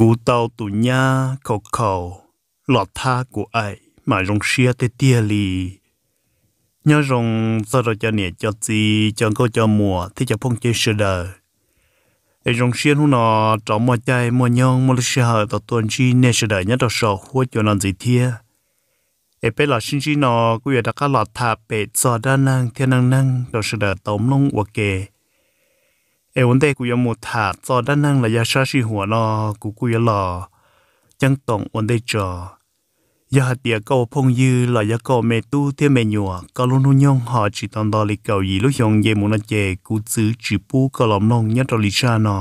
Cú tàu tù nha khẩu khẩu, lọt tha của ai mà rong xia tê tia li Nhớ rong sao rồi cho nè cho gì cho câu cho mùa thì cho phong chơi sơ đờ. Ê rong xia hôm nọ trọ mò chai mò nhông mò lúc xia hờ tàu tuần chi nè sơ đờ nhớ tàu sọ hua cho nó gì thia. Ê bế lọ sinh chi nọ cứ yà đã cá lọt tha bệ cho đa năng thiên năng năng tàu sơ đờ tống lông ua kề. เอวันเตกูยังหมดถาจอด้านนั่งระยะชาชีหัวนอกูกูยังหล่อจังตองวันเตจอยาเตียก็พงยือหลอยก็เมตู้เทียเมยัวก็ลุนุยองหอจิตอนดอลิเกาหยีลุยองเยมุนเจกูซื้อจิปูก็หลอมนองยัดอลิชานอ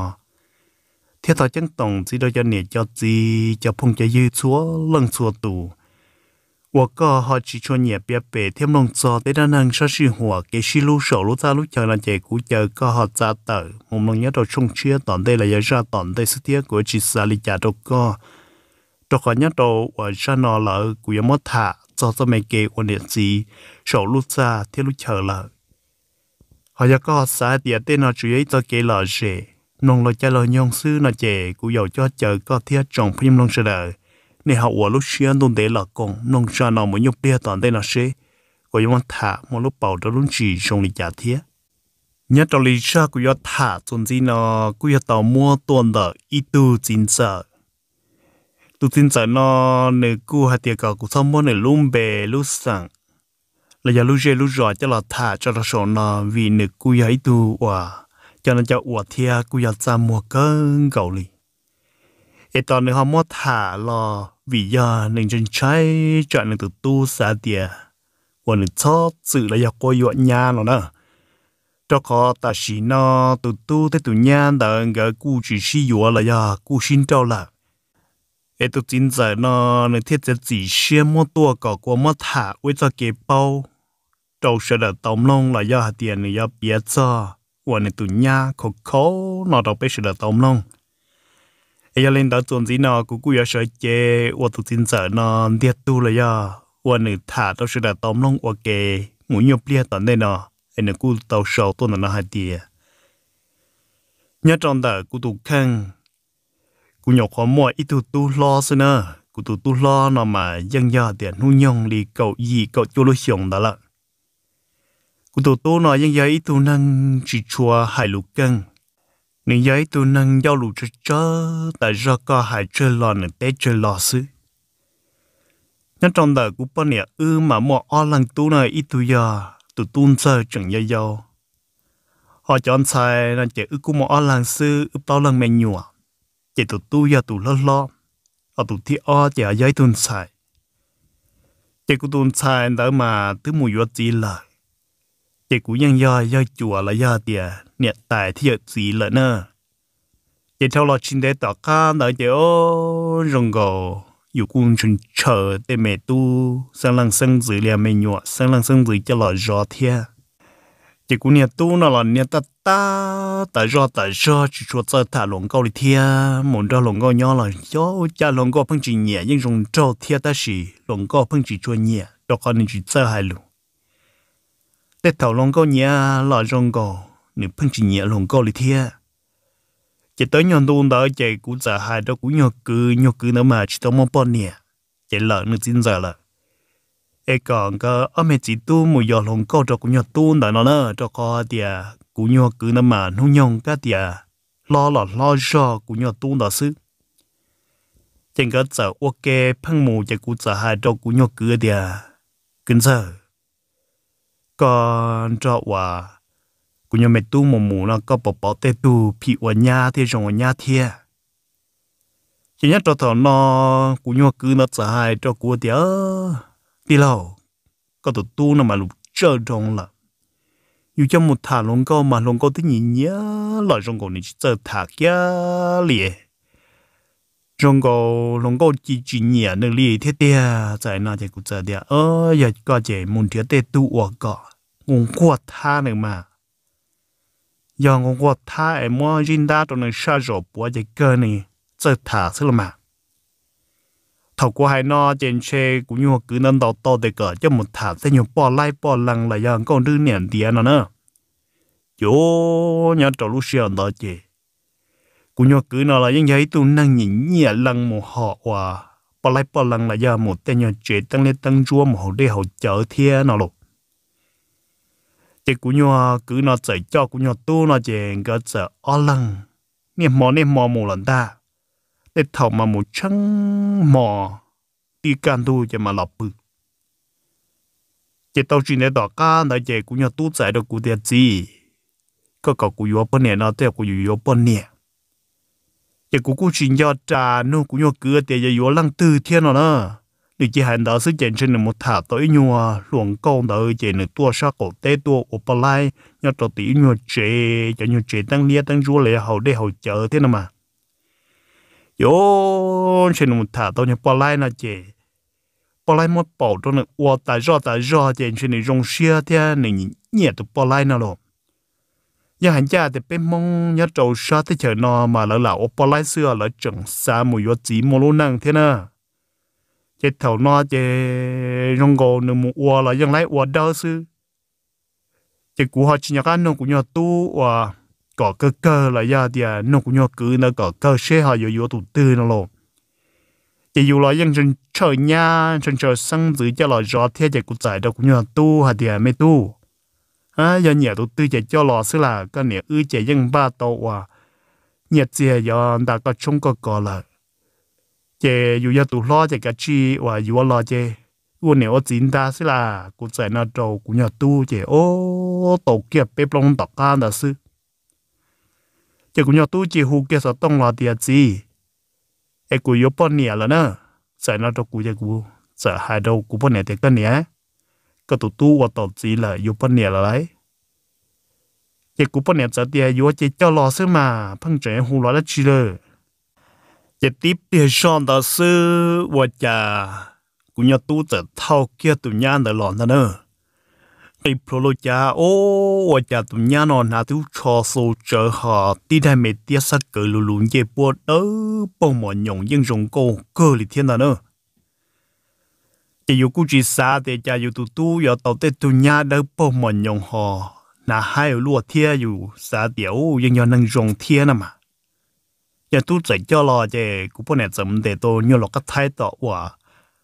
เทียต่อจังตองซีดอยเนี่ยจอจีจะพงจะยือชัวลังชัวตู我个好几 chỗ nhà bia bể thêm lòng cho tới đa năng sa sư hòa cái sư lưu sổ lưu ta lúc chờ là chạy cũ chờ có họ ra tờ một lòng nhớ đầu sông chia tòn đây là giờ ra tòn đây sức tiếc của chị sa lì chả đâu co đâu có nhớ đầu ở ra nọ lỡ của em mất thả cho cho mày kể ổn định gì sổ lưu ta thế lúc chờ lỡ họ giờ có sa tiền tên nó chủ yếu cho kể lỡ nông lo cha lo nhong sư nó chạy cũ giàu cho chờ có thiết trồng phim lòng sơ đời nè học ở lúc xưa đồn để là công nông cha nào mới nhúc bia toàn đây là xe có những thả một lúc bảo đó luôn chỉ trong lịch giả thiết nhớ trong lịch sử của yêu thả chuẩn gì nó của yêu tàu mua tuần đỡ ít tu chính sợ tu chính sợ nó nè cú hạt địa cầu của xong mua nè luôn bề lúc sẵn là giờ lúc chơi lúc rồi cho là thả cho là sổ nó vì nè cú ít tu quá cho nên cho hòa thia cú yêu cha mua cơn cầu lịch เอตอนในหอมอถาลอวิยาหนึ่งจนใช้จอดหนึ่งตัวตู้สาเตียวันหนึ่งชอบสื่อระยะกวยวนยานหรอเนอะจอคอตาชีนอตัวตู้แต่ตัวยานแต่เงากูจีชีอยู่อะไรยากูชินเจ้าละเอตัวจินใจนอในเทศจะจีเชี่ยมอตัวก่อกลัวมอถาไว้จะเก็บเป้าเจ้าเสด็จตอมลงระยะเตียนระยะเปียจ้าวันหนึ่งตัวยาขอเขานอเราไปเสด็จตอมลง ai giờ lên đó chuẩn gì nó cũng cũng sợ chế, và tụi tin sợ nó tiếc tu là ya và nữ thả tao sẽ đã tóm lông và kề mũi nhộp lia tận đây nó anh cũng tao sầu tôi nó hai tia nhớ trong đời cũng tụt khăn cũng nhọc khó mọi ít tụt tu lo xí nè cũng tụt tu lo nó mà dân giờ tiền nu nhông đi cậu gì cậu cho lối xiong đó là cũng tụt tu nó dân giờ ít tụt năng chỉ chua hai lục căng nên giấy tu nâng giao lụ cho chớ tại do có hại chơi lò nên té chơi lò sư nhân trong đời của bọn nè ư mà mò o lăng tu này ít tu giờ tu tuôn sơ chẳng giờ giàu họ chọn sai nên chỉ ư của mò o lăng sư ư bao lần mẹ nhùa chỉ tu tu giờ tu lo lo ở tu thi o chỉ ở giấy tuôn sai chỉ cũng tuôn sai đỡ mà thứ mùi vật gì lời chị cũng nhân do do chùa là do tiền nhiệt tài thì giờ gì lợn nè chị theo lo chuyện đấy tỏ ca nói chị ô rồng gò dù cũng chuẩn chờ để mẹ tu sang lăng sang dưới liền mẹ nhọ sang lăng sang dưới cho lọ gió thia chị cũng nhiệt tu nó là nhiệt ta ta ta gió ta gió chỉ cho ta thả lồng câu đi thia muốn cho lồng câu nhỏ là gió cha lồng câu phăng chỉ nhẹ nhưng rồng trâu thia ta xì lồng câu phăng chỉ cho nhẹ đó con chỉ chơi hai luôn แต่เต่าลงก็เนี้ยหล่อจงก็หนึ่งพันจีเนี้ยลงก็เลยเทียจะต้องยอนดูนดาวใจกูจะหายดอกกูหยอกกูหยอกกูน้ำมาชิตอมปอนเนี่ยจะหลังนึกจริงจังละไอ้ก่อนก็เอาเมจิตู้หมูยอลงก็ดอกกูหยอกตู้นแต่นอนเนอดอกคอเดียกูหยอกกูน้ำมานุ่งยองก็เดียรอหลอดรอชอกูหยอกตู้นต่อซื้อจังก็จะโอเคพังหมูจะกูจะหายดอกกูหยอกกูเดียกินเซอร์ con cho hòa cũng như mẹ tu mù mù nó có bỏ bỏ tê tu phi hòa nhà thì rồng hòa nhà thiê chỉ nhất cho thọ nó cũng như cứ nó sợ hãi cho cua tía đi lâu có tụt tu nó mà lục chờ rồng là dù cho một thả lông câu mà lông câu thứ nhỉ nhớ lại rồng cổ này chỉ chờ thả kia liền 中国能够几几年的里天天在那些古这的，哎呀，个这问题得多我个，我过他了嘛，要我过他哎，莫认得都能杀手不这个呢，这他是了嘛。thầu của hai nó trên xe cũng như cứ nên đầu to để cỡ cho một thả sẽ nhiều bò lai lăng là do con đứa nền tiền nó nữa chỗ nhà trò lúc xưa đó chị กูยอกือนอละยังยัยตูนั่งหญิงเหี่ยลังหมอหอว่าปลายปลังละยาหมดแต่ยอเจตั้งเลตั้งจัวหมอได้เขาเจอเทียนอลกแต่กูยอกือนอใจจอกูยอตู้นอเจงก็จะอลังเนี่ยหมอเนี่ยหมอหมูหลันตาแต่เท่ามาหมูชังหมอตีการดูจะมาหลับปึกจะต้องจีเนี่ยต่อการแต่เจกูยอตู้ใจดอกกูเดียจีก็ก็กูยอปนเนี่ยนอเจ้ากูอยู่ยอปนเนี่ย giờ cũng cũng chuyện do trà nu cũng nhua cửa tiền giờ yếu lăng tư thiên rồi đó để chỉ hành đó sự chuyện trên một thả tới nhua luồng công đó chỉ nửa tua sa cổ tê tua ô bà lai nhua trò tí nhua chế cho nhua chế tăng lia tăng rua lệ hậu để hậu chờ thế nào mà yo trên một thả tôi nhua bà lai nó chế bà lai mất bảo cho nửa ta tài do tài do trên trên nửa rong xia thế nửa nhẹ tụ bà lai nào rồi nhà hàng gia thì bên mong nhà trâu sát thì chờ nọ mà lỡ là ô lái xưa lỡ chẳng xa mùi yếu chỉ mô lô năng thế nè chế thầu nọ chế rong gò nửa mù ua là dân lái ua đau sư chế cú họ chỉ nhà cái nông cũng nhà tu ua có cơ cơ là gia thì à, nông cũng nhà cứ nó có cơ xe họ yếu yếu tụt tư nó lộ chế dù là dân chân chờ nhà chân chờ sang dưới cho là rõ thế chế cũng giải đâu cũng nhà tu hạt thì à, mấy tu à giờ nhà tụi tư chạy cho lò xí là cái nhà ư chạy dân ba tàu à nhà chè giờ đã có trông có cò là chạy, dù giờ tụi lo chạy cả chi và dù lo chạy, u nè ô chín ta xí là cụ chạy nó trâu cụ nhà tu chè ô tàu kia bếp long tọt ca đã sư chè cụ nhà tu chè hù kia sợ tông là tiệt gì ai cụ yếu bọn nè là nữa chạy nó trâu cụ chè cụ sẽ hai đầu cụ bọn nè tiệt cái nè ก็ตุตู้ว่าตอจีเลยอยู่ปนเนี่ยอะไรเจกูปนเนี่ยจะเดียอยู่ว่าเจเจ้ารอซื้อมาพังเจ๋หูรอแล้วจีเลยเจติปเดียชอนต่อซื้อว่าจะกูเนี่ยตู้จะเท่าเกียตุญานแต่หลอนนะเนอะไอ้พลจาโอ้ว่าจะตุญานอนนาตู้ชอโซเจอหาที่ได้เมเตียสักเกลือลุนเจปวดเออป้องหมอนหยงยังจงโกเกลือลิเทียนนะเนอะ chỉ yêu cú chỉ xa để chỉ yêu tu tu yêu tàu tết tu nhà đâu bỏ mình nhong ho, na hai yêu lúa thia yêu xa tiểu nhưng yêu năng rong thia nè mà giờ tu chạy cho lo chứ cú bỏ nè chấm để tôi nhiều lo cái thái tọ quả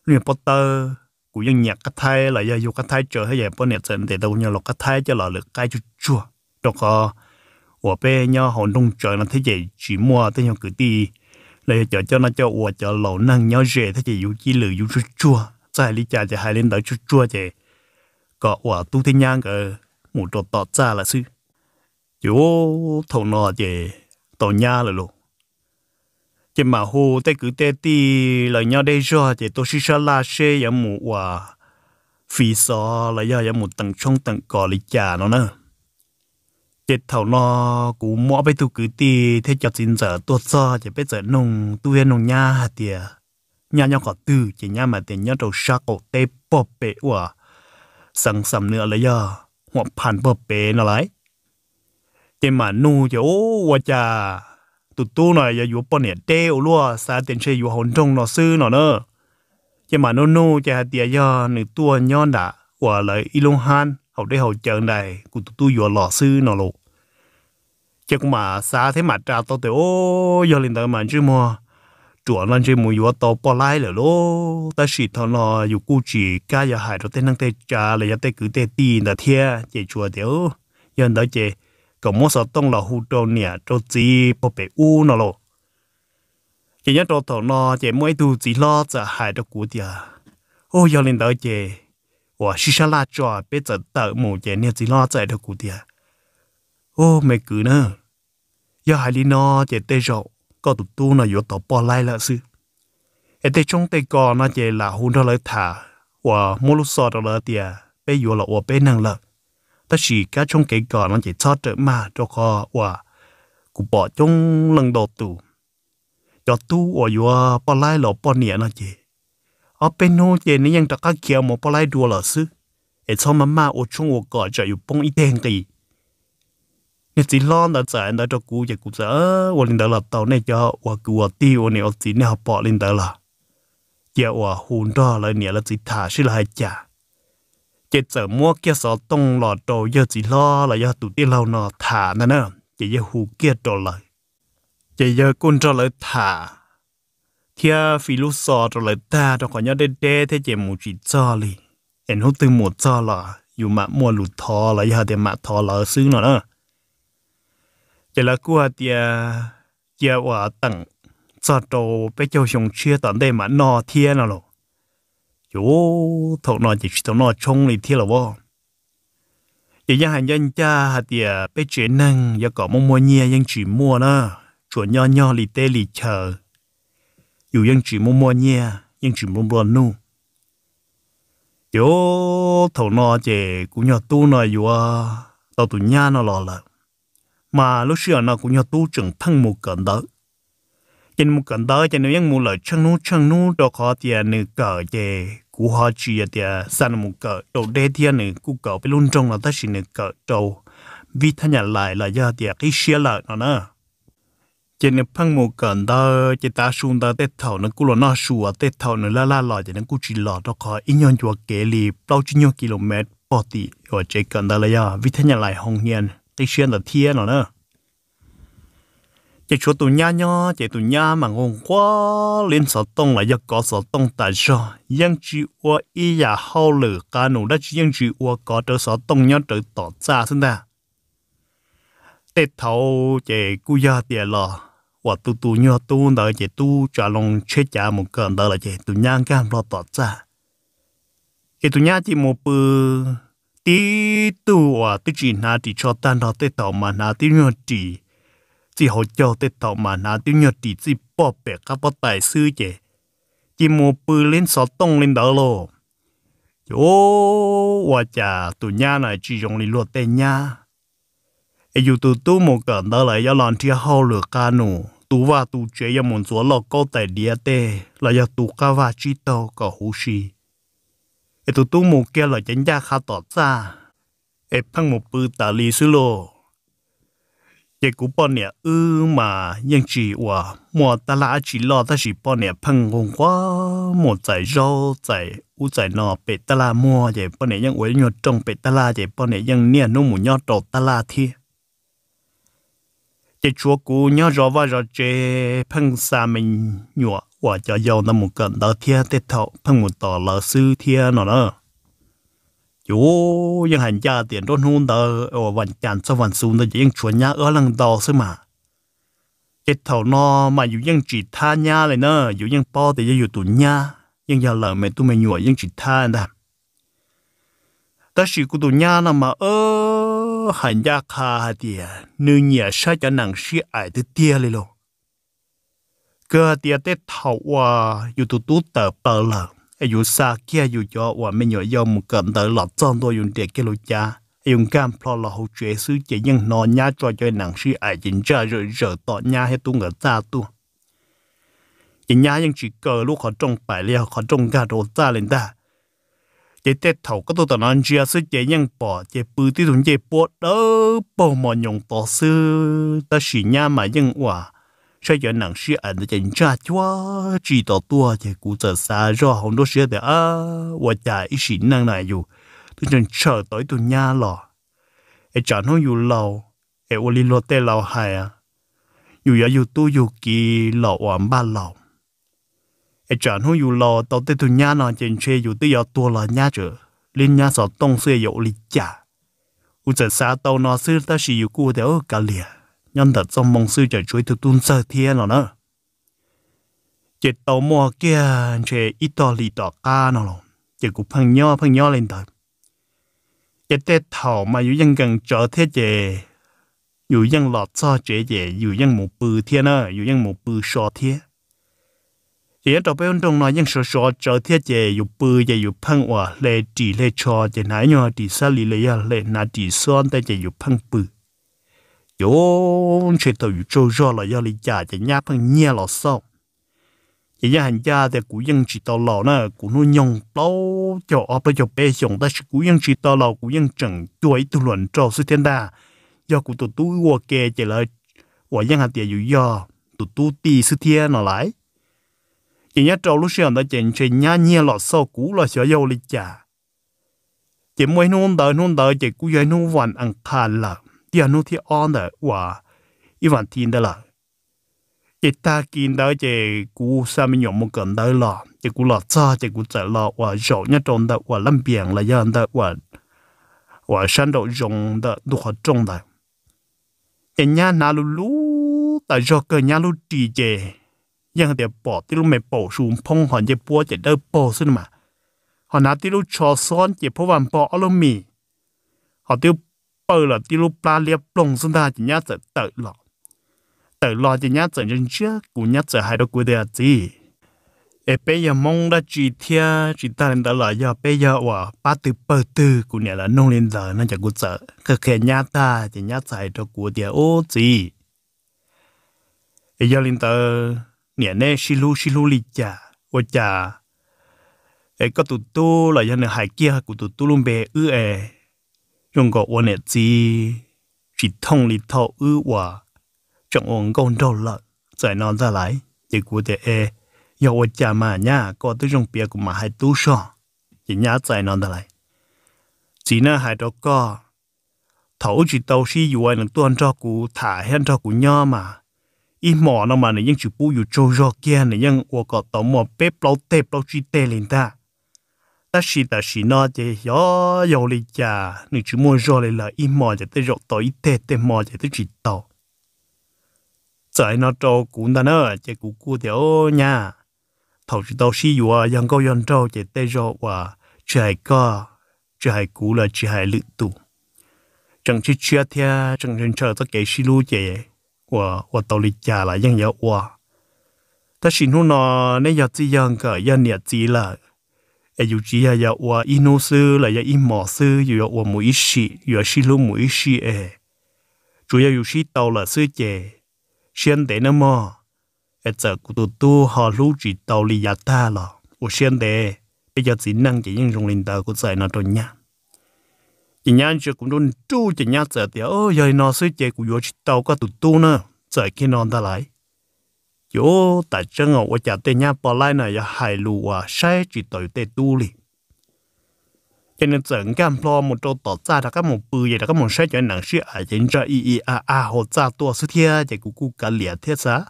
nhiều bỏ tơ cú ยัง nhạc cái thái là giờ yêu cái thái chờ hay giờ bỏ nè chấm để tôi nhiều lo cái thái cho lo được cái chút chua đó có của bé nhau hồn đông trời là thế gì chỉ mua thế nhau cứ đi lại cho cho nó cho ủa cho lẩu năng nhau rẻ thế gì yêu chi lử yêu chua 在里家就还领导去做的，个我都听人个木着到炸了去，就头脑的到 nhà 了咯。chỉ mà hồ tê cứ tê tì là nhau đây cho thì tôi sẽ sa la xe ya mù hòa phi so là ya ya mù tầng trong tầng cỏ lì chả nó nè chỉ thầu nó cũng mò bây tôi cứ tì thế cho xin giờ tôi so chỉ bây giờ nông tôi nông nha tiệt nhà nhau có tư chỉ nhà mà tiền nhau đầu sa cổ tê bò bể ủa sẵn sầm nữa là giờ hoặc phản bò bể nó lại chỉ mà nu chỉ ô wa cha tụt tu này giờ vừa bọn nè tê ô lúa sa tiền chơi vừa hồn trong nó sư nó nơ. chỉ mà nu nu chỉ hạt tiền giờ nửa tua nhon đã ủa lại ilong han hậu đây hậu chợ này cụ tụt tu vừa lò sư nó lộ chứ cũng mà xa thế mà trả tao tiểu ô giờ lên tới mà chưa mua chùa lan trên mùi yếu tàu bỏ lại rồi lô ta chỉ thọ nó dù cụ chỉ cá giờ hải rồi tên năng tê trà là giờ tê cứ tê tì là thia chỉ chùa thiếu giờ đó chỉ có một số tông là hụ trâu nè trâu gì bỏ bể u nó lô chỉ nhớ trâu thọ nó chỉ mỗi tu chỉ lo giờ hải trâu cụ tiệt ô giờ lên đó chỉ và xí xa la cho bây giờ tờ chỉ nè chỉ lo giờ trâu cụ tiệt ô mày cứ nữa giờ hải đi nó chỉ tê rộng ก็ตุตูนะอยู่ต่อปอไล่ละซึเอเตชงเตกอนาเจลาหุนทะเลถาว่ามุลุสอดลเตียไปอยู่ละอวเปนังละแต่ฉีกาชงเกกอนาเจชอดเจมาจอคอว่ากูปอจงลังดอตูจอตู้ออยู่ปอไล่ลอปอเนียนาเจเอาเป็นโนเจนี่ยังตะกาเขียวหมอปอไล่ดัวละซึเอชอมมามาอดชงอวกอจะอยู่ปงอีเตงตี你只浪到在那这古也古在，我领导了到那家，我给我弟我呢，我只那把领导了，也我混到了你了，只他是来家，这怎么介绍东了到要只浪了要土地了呢？他那呢，这也胡介到了，这也跟着了他。thia phi lúc sọ trả lại ta cho khỏi nhớ đê đê thế chỉ một chỉ cho li em hút từ một cho là dù mà mua lụt thò là giờ thì mà thò là xứ nữa đó chỉ là qua thì chỉ là tặng cho đồ bây giờ dùng chưa tận đây mà nọ thiên nào rồi chú thầu nọ chỉ thầu nọ trông thì thiên là vô chỉ những hàng nhân cha thì bây chế năng giờ có mong mua nhia nhưng chỉ mua nữa chuẩn nho nho lì tê lì chờ dù nhưng chỉ mua mua nhia nhưng chỉ mua mua nu chú thầu nọ chỉ cũng nhỏ tu nọ dù tao tụi nha nó lò lợn mà lúc xưa nó cũng nhờ tu trưởng thăng một cận đó trên một cận đó cho nên những một lợi chăng nu chăng nu đó khó thì nữ cờ về cú họ chỉ tiền san một cờ đầu đê tiền nữ cú cờ bị luôn trong là tất chỉ nữ cờ đầu vì thay nhà lại là do tiền cái xe lợi nó nữa chỉ nên phăng một cận đó chỉ ta xuống ta tết thầu nó cũng là nó sủa tết thầu nó la la lò chỉ nên cũng chỉ lò đó khó ít nhau chùa kế lì bao nhiêu km bỏ tì ở chế cận đó là do vì thế nhà lại hồng nhiên đi xuyên là thiên rồi nữa chỉ chỗ tụi nhá nhó chỉ tụi nhá mà ngon quá lên sở tông là do có sở tông tại sao dân chỉ ua ý nhà hậu lử cả nụ đã chỉ dân chỉ ua có trở sở tông nhá trở tỏ ra xin ta tết thầu chỉ cú gia tiền lò và tụ tụ nhá tu đợi chỉ tu trả lòng chết trả một cơn đợi là chỉ tụi nhá cam lo tỏ ra chỉ tụi nhá chỉ một bữa tí tu à tí chỉ na tí cho ta nó tê tàu mà na tí nhớ tí chỉ hỗ cho tê tàu mà na tí nhớ tí chỉ bỏ bẻ các bó tài sư chè chỉ mua bự lên sọ tông lên đó lô chỗ và chả tu nhà này chỉ dùng đi luật tê nhà ai dù tụ tu một cỡ đó lại do lòn chia hậu lửa ca nụ tụ và tu chơi do muốn chúa lọ có tài địa tê là do tụ ca và chỉ tàu có hú xì cái tụ tu mù kia là chánh gia khá tỏ ra một bư tà lì sư lô chế nè ư mà nhưng chỉ hòa mùa ta chỉ lo ta chỉ bọn nè phăng hùng quá một giải rau giải u giải nọ bệ ta mua chế bọn nè nhưng uế nhột trong bệ ta là nè nhưng nè nó mù nhọ trầu ta là thi cú nhọ rõ và rõ chế phăng xa mình nhọa một thọ sư nó chú hành gia tiền đốt hôn tờ ở vạn chàn sau vạn xuống tờ ยัง chuẩn nhá ở lần đầu xứ mà cái thầu nó mà dù ยัง chỉ tha nhá lại nè dù ยัง po thì dù tụ nhá nhưng giờ lỡ mẹ tụi mày nhủa nhưng chỉ tha nè ta chỉ của tụ nhá là mà ơ hành gia khá thì nữ nhà sao cho nàng sĩ ải từ tia lên luôn cơ tia tết thầu và dù tụ tờ bờ lờ dù xa kia dù cho và mình nhớ dòng tờ lọt tròn tôi dùng để cái lối cha dùng cam plo là hậu chế sứ chỉ nhưng nhá cho cho nặng sư ai chính cha rồi rỡ tọ nhá hết tu ngỡ ta tu chỉ nhá nhưng chỉ cờ lúc họ trong bài liêu họ trong gà đồ ta lên ta chỉ tết thầu có tôi tờ nói chia sứ chỉ nhưng bỏ chỉ bự tí thùng chỉ bỏ đỡ bỏ mà nhung tỏ sư ta xỉ nhá mà nhưng quả sao giờ nặng sĩ ảnh để chân cha chúa chỉ tổ tua thì cụ giờ xa do hồng đô sĩ để à và trả ý sĩ năng này dù tôi chẳng chờ tới tôi nhà lò e chẳng không dù lâu e ô li lô tê lâu hay à dù giờ dù tu dù kỳ lò ổn ba lò e chẳng không dù lâu tao tê tôi nha nó chỉnh chê dù tôi giờ tua là nhà chứ lên nhà sợ tông xe dụ li trả cụ giờ xa tao nó sư ta sĩ dù cụ để ở cả liền nhân thật trong mong sư trời chuối thực tuôn sơ thiên rồi nữa chỉ tàu mò kia chỉ ít to lì to ca nó rồi chỉ cũng phăng nho phăng nho lên thật chỉ tết thảo mà dù dân gần trở thế chỉ dù dân lọt cho chế chỉ dù dân một bự thiên nữa dù dân một bự sọ thiên chỉ ở bên trong nói dân sọ sọ trở thế chỉ dù bự chỉ dù phăng hòa lệ chỉ lệ cho chỉ nãy nhò chỉ xa lì lệ à, lệ nà chỉ xoan tay chỉ dù phăng bự yo chế tàu cho rò là do lý giả chỉ nhá thằng nhẹ lọ sau chỉ nhá hành gia thì cú dân chỉ tàu lọ nè cú nó nhung tàu cho ở bây giờ bé xong ta chỉ cú dân chỉ tàu lọ cú dân chẳng tuổi tu luận trò sư thiên đa do cú tụ tu qua kề chỉ là qua dân hành tiền dù do tụ tu tì sư thiên nó lại chỉ nhá trâu lúc sáng ta chỉ chỉ nhá nhẹ lọ sau cú là sợ dâu lý giả chỉ mới nuông đời nuông đời chỉ cú dân nuông vạn ăn khan lợn tiền nu thì on đấy, và ivan tin đó là, chỉ ta kiến đó chỉ cú sa mình nhộng một cần đó là chỉ cú là cha chỉ cú chạy là và rộ nhất trong đó và lâm biển là dân đó và và sản độ dùng đó đủ hợp trong đó chỉ nhà nào lú lú ta do cơ nhà lú trì chè nhưng để bỏ tí lú mày bỏ xuống phong hòn chỉ bỏ chỉ đỡ bỏ xin mà họ nát tí lú cho son chỉ phố vàng bỏ alo mì họ tiêu bởi là đi lúc ba liệp lông xuống ta chỉ nhớ trở tự lọ tự lọ chỉ nhớ trở nhân chưa cũng nhớ trở hai đứa của đời gì ê bây giờ mong đã chỉ thia chỉ ta lên đó là giờ bây giờ quả ba từ bơ từ cũng nhớ là nông lên giờ nó chẳng cũng sợ cái khẽ nhớ ta chỉ nhớ sợ cho của đời ô gì ê giờ lên đó nhớ nè shilu shilu lịch cha ô cha ê có tụt tu là giờ này hải kia của tụt tu luôn bè ư ê 中国我呢只系统里头有话，中文讲到了，再拿再来，结果的诶，要我家嘛呀，搞得用别个嘛还多少，人家再拿再来，只呢还到个，头只都是有人端照顾，他还照顾伢嘛。อีหมอนะมันเนี่ยยังจูปูอยู่โจโจเกียนเนี่ยยังอวกต่อหมอเป๊ปเราเตปเราจีเตลินตา ta chỉ ta chỉ nó chỉ yo yo li cha nữ chỉ mua rồi lại là ít mò chỉ tới rồi tới tê tê mò chỉ tới chỉ tàu tại nó trâu cũng ta nữa chỉ cũng cua theo nha thầu chú tàu xí vừa yang câu yang trâu chỉ tới rồi và chỉ hai co chỉ hai cú là chỉ hai lự tụ chẳng chỉ chia theo chẳng chỉ chờ tất cái xí lu chỉ và và tàu li cha là yang yo và ta xin nó nó nên giờ chỉ yang cái yang nhiệt chỉ là ai dù chỉ là yêu qua ít nô sư là yêu ít mỏ sư yêu qua mỗi ít sĩ yêu sĩ luôn mỗi sĩ ai chủ yếu yêu sĩ tàu là sư chè xuyên để nào mà ai giờ cụ tụ tu họ lú chỉ tàu lì giá ta là ô xuyên để bây giờ chỉ năng chỉ những dùng linh tàu của giải nó thôi nhá chỉ nhá chưa cũng đun tu chỉ nhá giờ thì ơi giờ nó sư chè của yêu sĩ tàu có tụ tu nữa giải khi non ta lại chỗ tại chân ngọc chợ tây nha bỏ lại này là hải lù à sai chỉ tới tây tu li cho nên cam nên 整干 lo một chỗ tỏ ra là các một bự vậy là các một sai cho nặng sự ở trên ra i i a a hồ ra tua sự thia chạy cú cú cả liệt thiết sa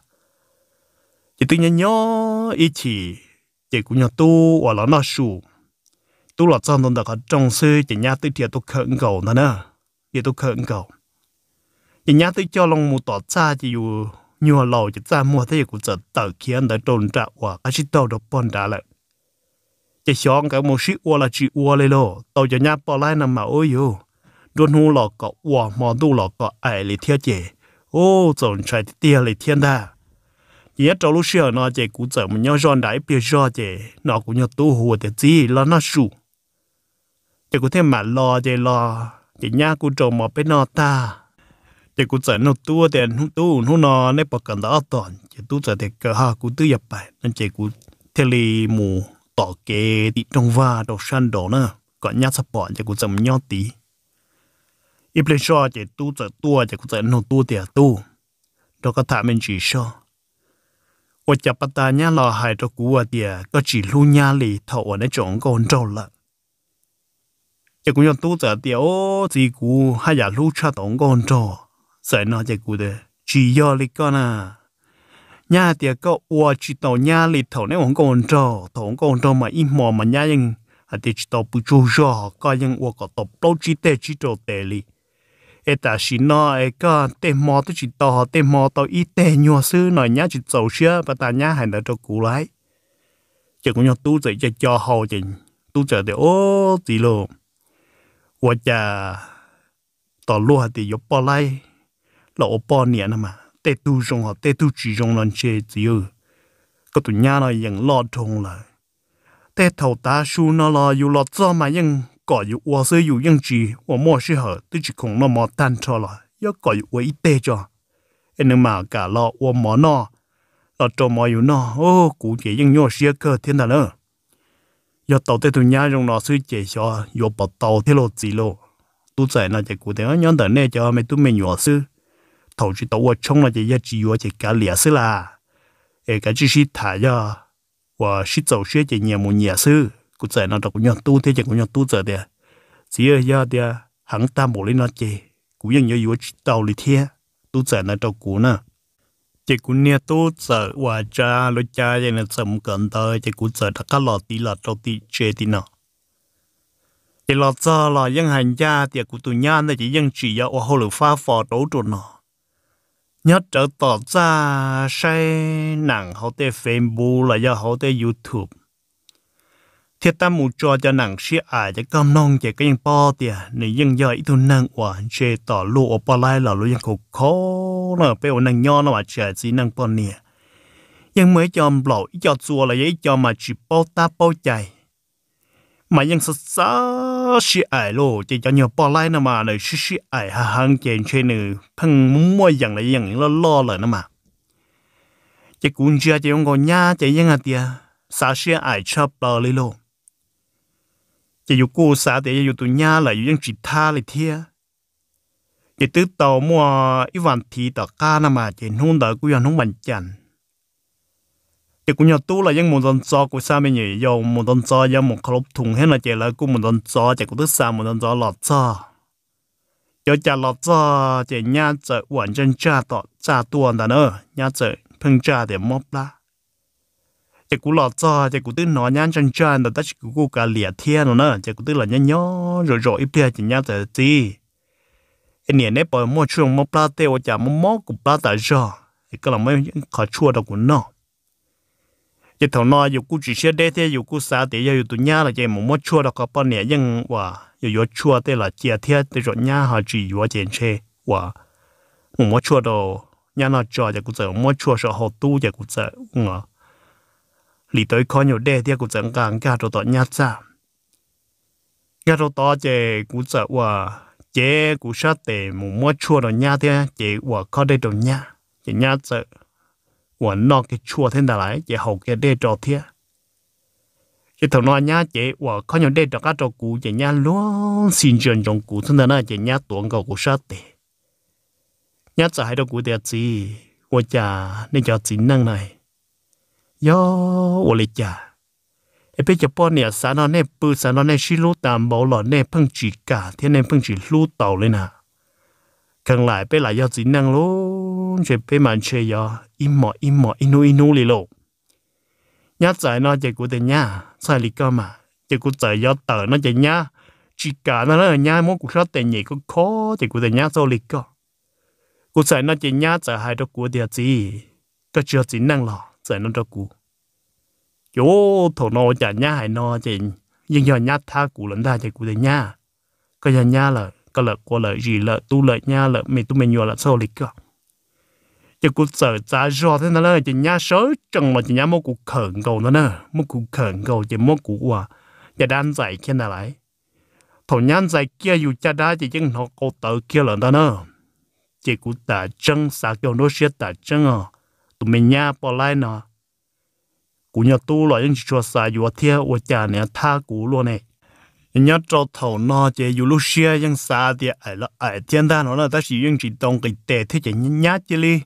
chỉ tự nhiên nhó ý chỉ chỉ cú nhỏ tu và nó nó sù tu là trong tông đặc trong sư chỉ nhá tự thia tu khẩn cầu nữa nè thì tu khẩn cầu chỉ nhá tự cho lòng một tỏ ra chỉ dù nhua lò chỉ ra mua thế của giờ tờ khiến đã trôn trả quả cái gì tàu đọc bọn đã lại chỉ xong cái một sĩ ua là chỉ ua lên lô tàu cho nhà bỏ lại nằm mà ôi yo đôn hú lò có ua mò đu lò có ai lì thiệt chế ô trồn chạy tia lì thiên đa chỉ cho lúc xưa nó chỉ cũng sợ mình nhau giòn đại bia giò chế nó cũng nhau tu hùa để gì là nó sụ chỉ có thêm mà lo chế lo chỉ nhà cũng trâu mà bên nó ta แต่กูจะนตัวแต่นตู้นู่นอนในปกันตาตอนจะตู้จะแต่ก็ฮากูตื้อยับไปนั่นเจกูเทเลหมูต่อเกติตรงว่าดอกชันดอกเนอะก่อนยัดสปอนจะกูจะมันยอดตีอีเพลชอจะตู้จะตัวจะกูจะนตัวแต่ตู้ดอกกระถาเป็นจีชอว่าจะปตาเนี่ยรอหายตัวกูว่าเดียก็จีลู่ยาลีเท่าวันในจงก่อนเจ้าละจะกูยอมตู้จะเดียวจีกูให้อยากลู่ชาตองก่อนเจ้า sợ nó chạy cụ đấy chỉ do lý con à nhà thì có ua chỉ tàu nhà lý thầu nếu không còn trò thầu không còn trò mà im mò mà nhà nhưng à thì chỉ tàu bự chú rõ có nhưng ua có tàu bao chỉ tệ chỉ trò tệ lý ê ta chỉ nó ê có tê mò tôi chỉ tàu tê mò tàu ít tế nhua sư nói nhà chỉ tàu xưa và ta nhà hành đã cho cụ lại chỉ cũng nhau tu dậy cho cho hậu chỉ tu dậy thì ô gì luôn ua cha tàu lúa thì yếu bao lai lỗ bò nè nè mà tê tu rong họ tê tu chỉ rong lần chê chỉ ư có tụi nhà nó yên lo thùng là tê thầu ta su nó là yêu lo cho mà yên có yêu hoa sơ yêu yên chỉ hoa mò sư hở tư chỉ không nó mò tan cho là yêu có yêu hoa ít tê cho em nè mà cả lo hoa mò nó lo cho mò yêu nó ô cụ chỉ yên nhô xia cơ thiên thần ơ yêu tàu tê tụ nhà rong nó sư chế cho yêu bỏ tàu thế lộ chỉ lô. tu chạy nó chạy cụ thế nhón tờ nè cho mấy tụi mình nhỏ sư 头去到我冲了就一只我就搞脸色啦，哎，个只是他呀，我是走学就念么念色，古在那到古样多的就古样多着的，只要要的行大木里那些，古样要有知道里天，都在那到古呢。chỉ cũng nghe tốt giờ và cha lúc cha vậy là sớm gần tới chỉ cũng giờ đã có lọ tí lọ trâu tí chê tí chỉ lọ giờ lọ những hành gia thì cũng nhau này chỉ những chỉ yêu ở hồ lửa pha phò đấu trụ nọ nhớ trở tỏ ra say nặng họ tê Facebook là do họ tê YouTube thiệt ta mù cho cho nàng xí ải cho cơm nong cho cái po tìa này dân giờ ít thu nàng quả chê tỏ lụ ở po lai là lụ dân khổ khó là bèo nàng nho nó mà chả gì nàng po nè nhưng mới cho blog cho chùa là giấy cho mà chỉ po ta po chạy mà nhân sự sợ sĩ ai lô chỉ cho nhiều bỏ lại nè mà này sĩ sĩ ải hà hàng chèn chơi nữ phăng mua dạng này dạng lo lo lại nè mà chỉ cũng chưa chỉ ông gọi nhà chỉ những à tia xã sĩ ai chấp bỏ lì lô chỉ dù cô xã thì dù tụi nhà lại dù những chỉ tha lại thia chỉ tứ tàu mua ít vạn thì tàu ca nè mà chỉ nôn đời cũng như nôn bánh chành chỉ cũng nhớ tu là những một đơn cho của sao mình nhỉ dầu một đơn cho dầu một khớp thùng hết là chỉ lại cũng một đơn cho chỉ cũng tức sao một đơn cho lọt cho giờ chả lọt cho chỉ nhá chợ hoàn chân cha tọ cha tuần đàn ơ nhá chợ phun cha để móc la chỉ cũng lọt cho chỉ cũng tức nói nhá chân cha đó tất cũng cố cả lìa thiên rồi nè chỉ cũng tức là nhá nhó rồi rồi ít bia chỉ nhá chợ gì anh nè nè bởi mua chuông móc la tê và chả móc móc cũng la tại giờ thì cái là mấy khó chuột đâu cũng nọ chỉ thằng nói dù cú chỉ xét để thế dù cú sao thì giờ tụi nhá là chỉ một mốt chua đó có bao nhiêu nhưng và dù dù chua thế là chia thế để rồi nhá họ chỉ dù chèn chơi, và một mốt chua đó nhá nó cho giờ cú sợ mốt chua sợ họ tu giờ cú sợ ngờ lì tới khó nhiều đế thế cú sợ càng cả rồi tụi nhá ra cả rồi tao chơi cú sợ và chế cú sao thì một mốt chua đó nhá thế chơi, và khó đây đó nhá chỉ nhá sợ cái cái lại chạy trò 我那个错天的来，也好个得着天。cái thằng nó nhá chạy và có nhiều đây trò cá trò cũ chạy nhá luôn xin chuyện trong cũ thân là chạy nhá tuồng cầu của sát tệ nhá trả hai đồ cũ đẹp gì của cha nên cho chính năng này yo ô lê cha em biết cho nè sáng nó nè bự sáng nó nè xí lú tạm bảo lọ nè phăng chỉ cả thế nè phăng chỉ lú tàu lên à càng lại biết là do chính năng luôn chuyện biết mà chơi yo im mò im mò inu inu lì lộ nhá giải nó chạy của tiền nhá sai lì cơ mà chạy của chạy do tờ nó chạy nhá chỉ cả nó là nhá muốn cuộc sát tiền nhị có khó chạy của tiền nhá sau lì cơ cuộc chạy nó chạy nhá chạy hai đó của tiền gì có chưa chỉ năng lò chạy nó đó của chỗ thổ nó chạy nhá hay nó chạy nhưng giờ nhá tha của lần ta chạy của tiền nhá cái giờ nhá là cái lợi của lợi gì lợi tu lợi nhá lợi mình tu mình nhiều là sau lì cơ chỉ cú sợ cha rõ thế nào chỉ nhá sớ chừng mà chỉ nhá một cụ khẩn cầu nó nè một cụ khẩn cầu chỉ một cụ quả chỉ đan dạy kia nào lại thổ nhăn dạy kia dù cha đá chỉ chừng nó cố tự kia lần đó nè chỉ cú tả chân xả kiểu nó sẽ tả chân à tụi mình nhá bỏ lại nè cụ nhà tu loại những chuyện xả dù thiệt ô cha nè tha cụ luôn nè nhớ cho thầu nó chỉ dù lúc xưa những xả thì ai là ai thiên đàng nó là ta sử dụng chỉ đồng cái tệ thế chỉ nhát chỉ li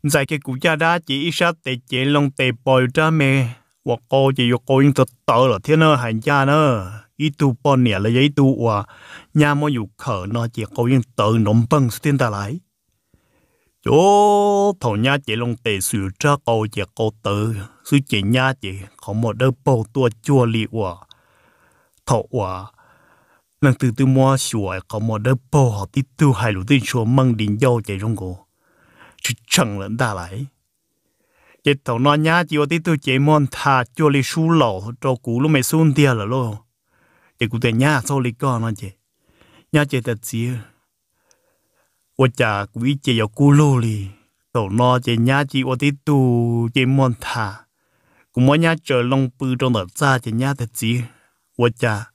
cái cụ chỉ chỉ bồi mẹ cô cô yên là là cha nẻ giấy 在给国家大姐一下得接龙得包着没？我哥就有哥用得到了，天呢寒假呢，一度半年了，一度哇，伢么有可能姐哥用得能蹦是天得来。chỗ thổ nhà chỉ lòng tề sử cho cầu chỉ cầu tử sư chỉ nhà chỉ không một đứa bầu tua chua li hòa thổ hòa nàng từ từ mua sủa có một đứa bầu họ tí tu hai lũ tí số mang đình dâu chạy trong cô 去整人带来。这头那伢就的都这么他叫你输老，照顾了没孙爹了咯。这古代伢做你干那这，伢这的子，我家鬼这要咕噜哩，头那这伢就我的都这么他，古么伢这弄不中的咋这伢的子，我家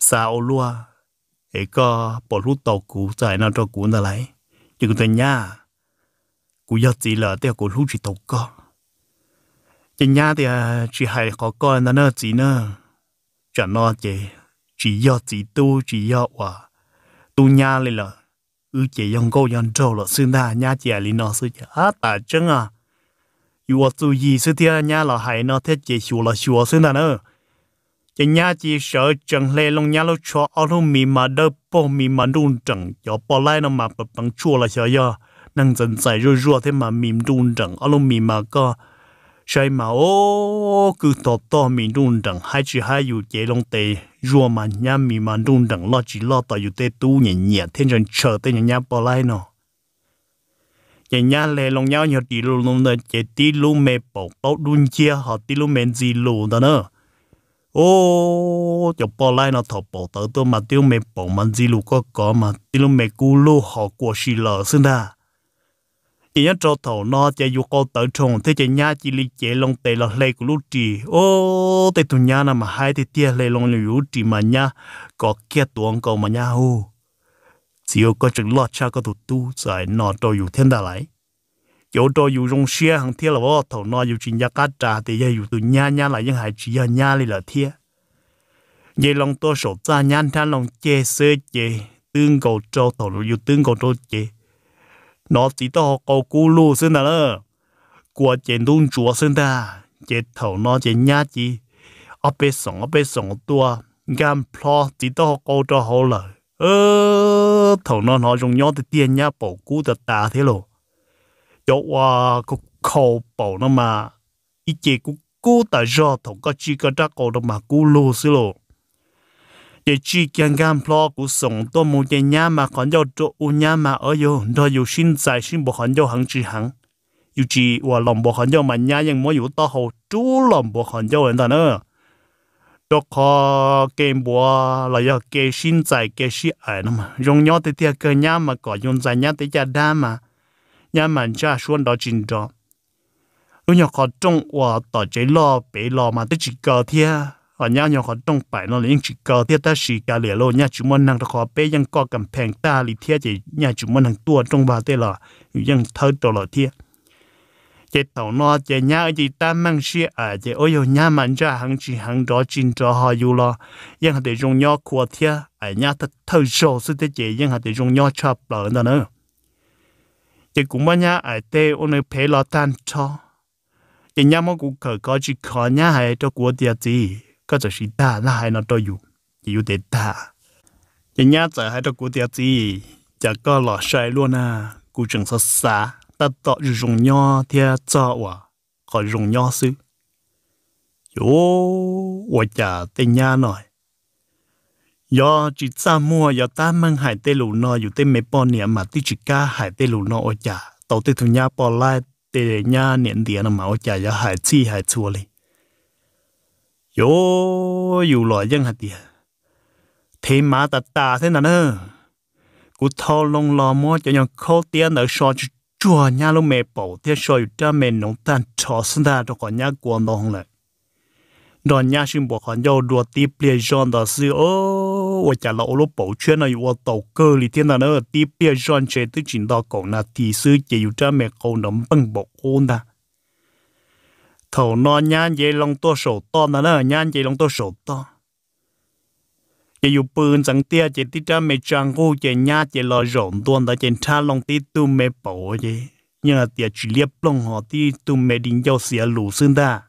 sao luôn，哎个不如照顾在那照顾那来，这古代伢。กูยอดจีเหลือแต่กูรู้จิตก็จะญาติจีหายขอก้อนนั่นจีเนอจะนอเจจียอดจีตู้จียอดว่าตู้ญาเลยเหรออือเจยังก็ยังโจหรอซึ่งได้ญาติลีนอซึ่งอาตาจังอ่ะอยู่ว่าจู่ยีซึ่งที่ญาเราหายนอเทเจชัวเราชัวซึ่งได้เนอจะญาติเสือจังเลลงญาเราชัวเอาลูกมีมาเด้อป้อมีมาดูจังอย่าปล่อยน้ำมาเป็นปังชัวเราเสียยอ năng dân giải rồi rùa thế mà mìm đun chẳng ở lúc mìm mà có sai mà ô cứ to to mìm đun chẳng hai chữ hai dù chế lòng tề rùa mà nhá mìm đun chẳng lo chỉ lo tỏ dù tê tu nhẹ nhẹ thế chẳng chờ tê nhẹ nhẹ bỏ lại nó nhẹ nhẹ lè lòng nhau nhờ tí lù lùm nè chế tí lù mẹ bỏ tốt đun chia họ tí lù mẹ gì lù đó nữa ô cho bỏ lại nó thọ bỏ tới tôi mà tiêu mẹ bỏ mà gì lù có có mà tí lù mẹ cú lù họ của xì lờ xưng ta chỉ nhớ trâu thầu nó chạy yêu câu tới trồng thế chạy nhá chỉ li chạy lòng tề là lấy của lũ trì ô tề tu nhá là mà hai tề tia lấy lòng lũ trì mà nhá có kia tuồng cầu mà nhá hô chỉ có chừng lo cha có tụt tu giải nọ trâu yêu thiên đà lại chỗ trâu yêu rong xe hàng thiên là vô thầu nó yêu chỉ nhà cá trà thì giờ yêu tu nhá nhá lại những hai chỉ ở nhá lại là thiên vậy lòng tôi sổ ra nhá than lòng chê sơ chê tương cầu trâu thầu yêu tương cầu trâu chê nó chỉ to cầu cú lù xin ta lơ của chế đun chúa xin ta chế thầu nó chế nhá chi ở bên sông ở bên sông tua gam plo chỉ to cầu cho hồ lợ ơ thầu nó nó dùng nhó thì tiền nhá bổ cú ta ta thế lộ cho qua có cầu bổ nó mà ý chế cú cú ta do thầu có chi có trắc cầu nó mà cú lù xin lộ để chi kiang gam plo của sống tôi muốn để nhà mà còn cho chỗ u nhà mà ở yêu đó yêu sinh giải sinh bộ còn yêu hàng chỉ hàng yêu chỉ và lòng bộ còn yêu mà nhà nhưng mà yêu to hậu chú lòng bộ còn yêu người nữa đó có cái bộ là yêu cái sinh giải cái sinh ở nó mà dùng nhau thì thì cái nhà mà có dùng giải nhà thì cha đa mà nhà mà cha xuống đó chính đó lúc nhau có trông và tỏ chế lo bể lo mà tới chỉ cờ thiệt họ nhau nhau họ đông phải nó liền chỉ có thiết ta xì cả lẻ lô nhà chúng mình năng bé họ bé ยัง có cầm phèn ta lì thiết chỉ nhà chủ môn năng tua trong ba tê thơ tổ lò thiết chế tàu nó chế nhà chỉ ta mang xe à chế ôi yo nhà mình ra hàng chỉ hàng đó chín cho họ yêu lo nhưng để dùng nhau của thiết à nhà thật thơ sâu sự thế chế nhưng để dùng nhau chập bờ đó nữa chế cũng bao nhà à tê ôn nơi phê lo tan cho chế nhà mà cũng khởi có chỉ khó nhà hay cho của tiệt gì ก็จะสีตาหน้าให้นอตัวอยู่ อยู่เด็ดตาอย่างนี้จะให้ตัวกูเตียจีจะก็หล่อใช้ล้วนนะกูจึงสสาตัดต่ออยู่รงย่อเทียจอวะขอรงย่อซื้อโย่ว่าจะเตียหน่อยย่อจิตซามัวยอตามังหายเตลูนออยู่เตเมปอเนี่ยมาติจิก้าหายเตลูนอโอจ่าตอเตทุญญาปอไล เตเนียเนี่ยเดียนมาโอจ่ายาหายชี้หายชัวเลย yo dù loại dân hạt địa thế mà ta ta thế nào nữa cú thâu lông lò mò cho nhau khâu tiền ở so chứ chùa nhà lúc mẹ bảo thế so ở cha mẹ nông tan cho sinh ra cho con nhà quan đó không lại đó nhà xin bỏ con nhau đùa tiếp liền giòn đó sư ô ôi cha lão lúc bảo chuyện này ô tàu cơ lì thế nào nữa tiếp liền giòn chế tới chuyện đó còn na ti sư chỉ ở cha mẹ còn nắm bằng bộ ôn ta thầu nó nhan dây lòng tua sổ to nó nó nhan dây lòng tua sổ to chỉ dù bươn chẳng tia chỉ tít cha mẹ trang cô chỉ nhá chỉ lo rộn tuôn đó chỉ cha lòng tít tu mẹ bổ gì nhưng là tia chỉ liếp lòng họ tí tu mẹ đình giao xỉa lù xương ta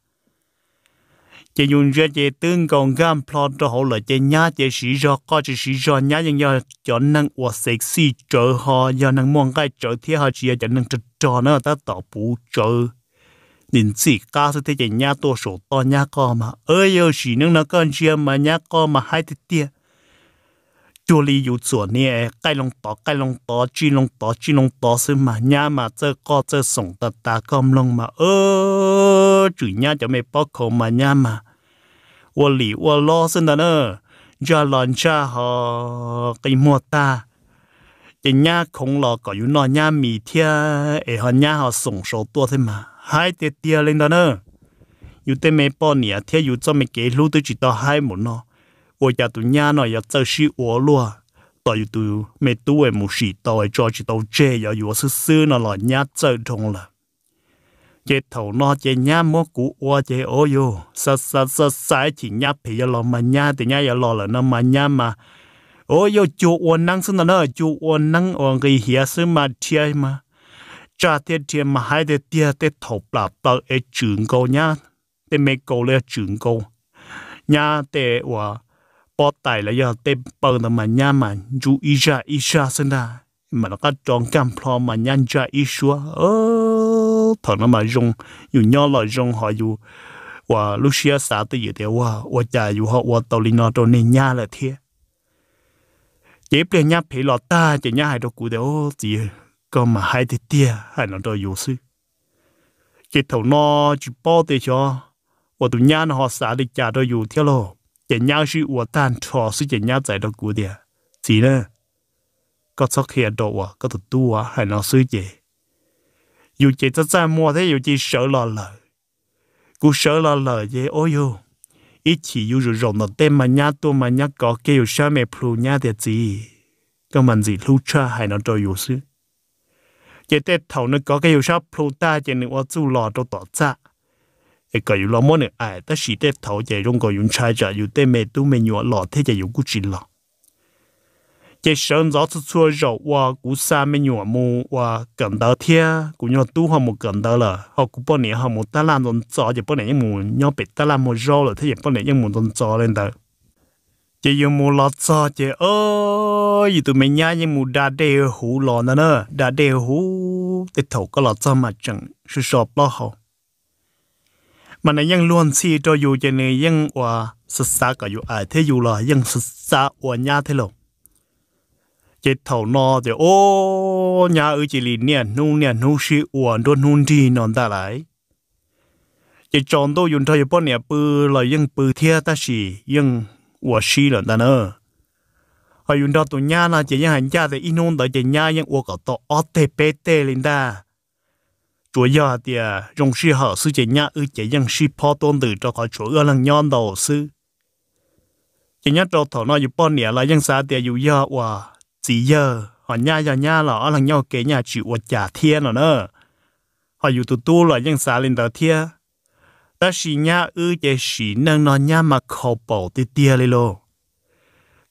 chỉ dùng ra chỉ tương còn gam plot cho họ là chỉ nhá chỉ sĩ do có chỉ sĩ do nhá nhưng do cho năng và sexy trợ họ do năng mong cái trợ thiết họ chỉ cho năng trợ nó ta tỏ bù trợ nên chỉ ca sự thế nhà tổ số to nhà co mà ơi yêu chỉ nâng nó con chia mà nhà co mà hai thế tia chùa lý dụ chùa nè cái lòng to cái lòng to chi lòng to chi lòng to xem mà nhà mà chơi co chơi sống ta ta com lòng mà ơ chủ nhà cho mẹ bao khổ mà nhà mà wo lý wo lo xin đó nữa giờ lon cha họ cái mua ta cái nhà không lo có yếu nó nhà mì thia ở họ nhà họ sống số tua thế mà hai tia tia lên đó nè, yêu tên mấy bọn nè theo yêu cho mấy cái lũ tôi chỉ tao hai muốn nó ở nhà tụi nhà nó yêu chơi sĩ ở luôn tao yêu tụi mấy tuổi một sĩ tao cho chỉ tao chơi yêu yêu sư sư nó lò nhà chơi trong là chế thầu nó chế nhà mua cũ ở chế ô yêu sa sa sa sai chỉ nhà thì yêu lò mà nhà thì nhà yêu lò là nó mà nhà mà ô yêu chú ôn năng xin nó chú ôn năng ôn cái sư mà chơi mà cha tiết thiên mà hai đứa tia tê thổ bà tao ấy trưởng cô nhá tê mê cô lê trưởng cô nhá tê và bỏ tay là giờ tê bận nó mà nhá mà chú ý ra ý ra xin ra mà nó có tròn cam plo mà nhăn ra ý xua ơ thằng nó mà dùng dù nhỏ là dùng họ dù và lúc xưa xã tới giờ thì và và cha dù họ và tàu linh nó tròn nên nhá là thiệt chế bề nhá phê lọt ta chỉ nhá hai đồ cụ đều gì có mà hai thì tia hai nó đòi yếu sư cái thầu nó chỉ bỏ để cho và tụi nhà nó họ xả đi trả đòi yếu theo lo chỉ nhà sư và tan trò sư chỉ nhà giải đó cú đi, gì nữa có sắc hiện đồ à có tụi tu à hai nó sư chỉ dù chỉ tất cả mua thế dù chỉ sợ lo lợ, cú sợ lo lợ vậy ôi yêu ít chỉ yêu rồi rồi nó tên mà nhà tôi mà nhà có kêu sao mẹ plu nhà thì gì cái mình gì lưu cha hai nó đòi yêu sư chế tết thầu nó có cái yêu sao plu ta chế nó qua chú lò cho tỏ ra cái cái yêu lò mỗi nữa ai ta chỉ tế thầu chế trong cái yêu trai trả yêu tết mẹ tu mẹ nhọ lò thế chế yêu cú chỉ lò chế sơn gió chú chua rậu qua cú sa mẹ nhọ mu qua gần đó thia cú nhọ tu họ một gần đó là họ cú bọn nè họ một ta làm don chó chế bọn này những mù nhọ bị ta làm một rau là thế chế bọn này những mù don chó lên đó จะยังมูลอดซอเจเอออยู่ตัวไม่ย่ายังมูดาเดหูหลอนนะเนอะดาเดหูแต่เถาก็หลอดซอมาจังชุชอบล้อเขามันยังล้วนซีตัวอยู่จเนยยังว่าศึกษาก็อยู่อายเทอยู่ลอยังศึกษาอวนยาเทลงเจ็ดเถานอเดี๋ยวโอ้ยาอือจิลิเนี่ยนู่นเนี่ยนู่นชีอวนด้วนนู่นดีนอนตาไหลจะจอนโตยุนทอยป้อนเนี่ยปือลอยยังปือเทียตาชียัง我吸了的呢。还用到ตัวญ่านะเจียงหันจ้าแต่อีนุ่นแต่เจียงยังอวกต่ออเตเปเตลินดา主要的用是好是怎样，而且用是跑动的这个主要能养老师。今年到头那有半年了，用啥的有要哇，只要好伢要伢了，啊能要给伢住我家天了呢，还有多多了，用啥领导天。ta xì nha ư chế xì nâng nó nha mà khó bỏ tì tìa lì lô.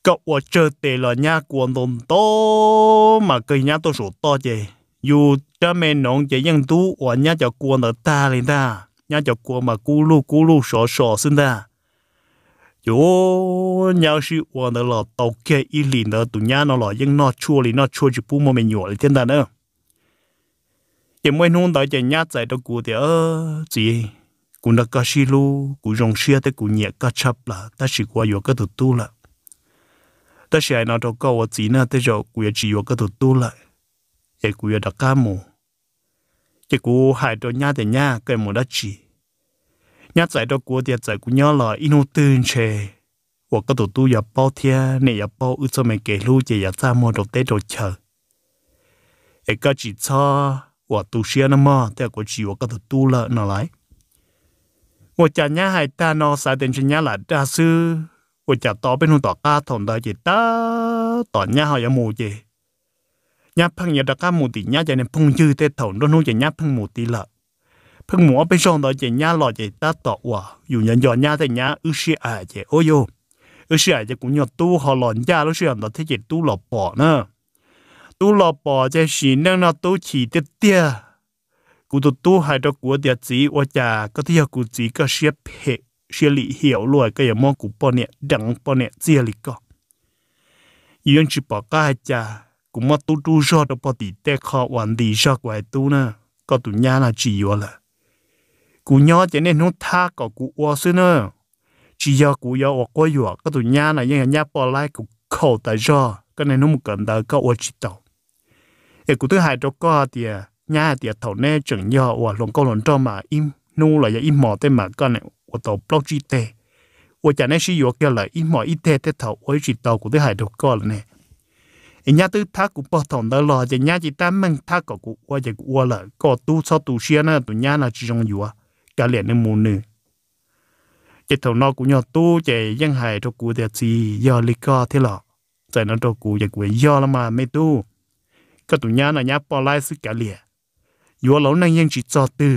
Cậu ở chơi tề là nha quần tồn tố mà cây nha tôi sổ to chế. Dù cha mẹ nón chế dân tú ở nha cho quần ở ta lì ta. Nha cho quần mà cú lu cú lu sổ sổ xin ta. dù nhau xì quần ở lọ tàu kê y lì nở tù nha nó lọ dân nó chua lì nó chua chì bú mô mẹ nhỏ lì thiên ta nữa. Chị mới nôn tới chế nha chạy đâu cú thì ơ chị cú đã cá xí lu cú rong xia tới cú nhẹ cá chập là ta chỉ qua vô cái tụt tu là ta chỉ ai nói đâu câu ở chỉ na tới rồi cũng chỉ vô cái tụt tu lại cú cũng đã cá mù thì cú hại đồ nhá thì nhá cái mù đã chỉ nhá giải đồ cú thì giải cú nhớ là inu tên chê và tụt tu nhập bao thia này nhập bao ư cho mày kể lu chỉ nhập ra mua đồ tết đồ chờ thì cái chỉ cho và tu xia nó mà thì cũng chỉ và tụt tu lại 我家伢还打喏，啥等是伢来打输，我家打被侬打家同的也打，打伢好也冇耶。伢朋友打家冇地，伢就能碰住的同，都侬就伢碰冇地了。碰冇被上到就伢落就打打哇，有人叫伢在伢二十二节，哦哟，二十二节姑娘都好老家，都是让到他就都老 bỏ 呢，都老 bỏ 这是那那都起的点。กูตัวตู้หายดอกกัวเดียจีว่าจะก็ที่กูจีก็เชียเพเชียลิเหี่ยวรวยก็อย่ามองกูปอเนี่ยดังปอเนี่ยเจียลิก็ยืนจีปอก็หายจะกูมาตู้ตู้ชอดปอติแต่คอวันดีชอบไว้ตู้นะก็ตุนยานาจีวะละกูย่อจะเนี่ยนุ่ท่าก็กูอ้วซึเนอะจียอกูยอออกก็อยู่ก็ตุนยานะยังยาปอไล่กูเข้าแต่ชอก็ในนุ่มกันเดาก็อวจิตเอาเอกูตัวหายดอกก็เดีย nhà thì thầu nè chừng nhỏ và lòng câu lòng cho mà im nu là giờ im mò tên mà con này và tàu blog chi tê và chả nè sử dụng kia là im mò ít tê tê thầu với chỉ tàu của thứ hai được con này nhà tư thá của bỏ thòng đó là giờ nhà chỉ ta mang thá của cũng qua giờ của qua là có tu so tu xia nè tu nhà là chỉ trong vua à. cả liền nên mù nữ chỉ thầu nó cũng nhỏ tu chỉ dân hài cho cụ thì chỉ do lịch co thế lọ rồi nó cho cụ giờ cũng do là mà mấy tu cái tu nhà là nhà bỏ lại sự cả liền yo lo nang yang chi cho tư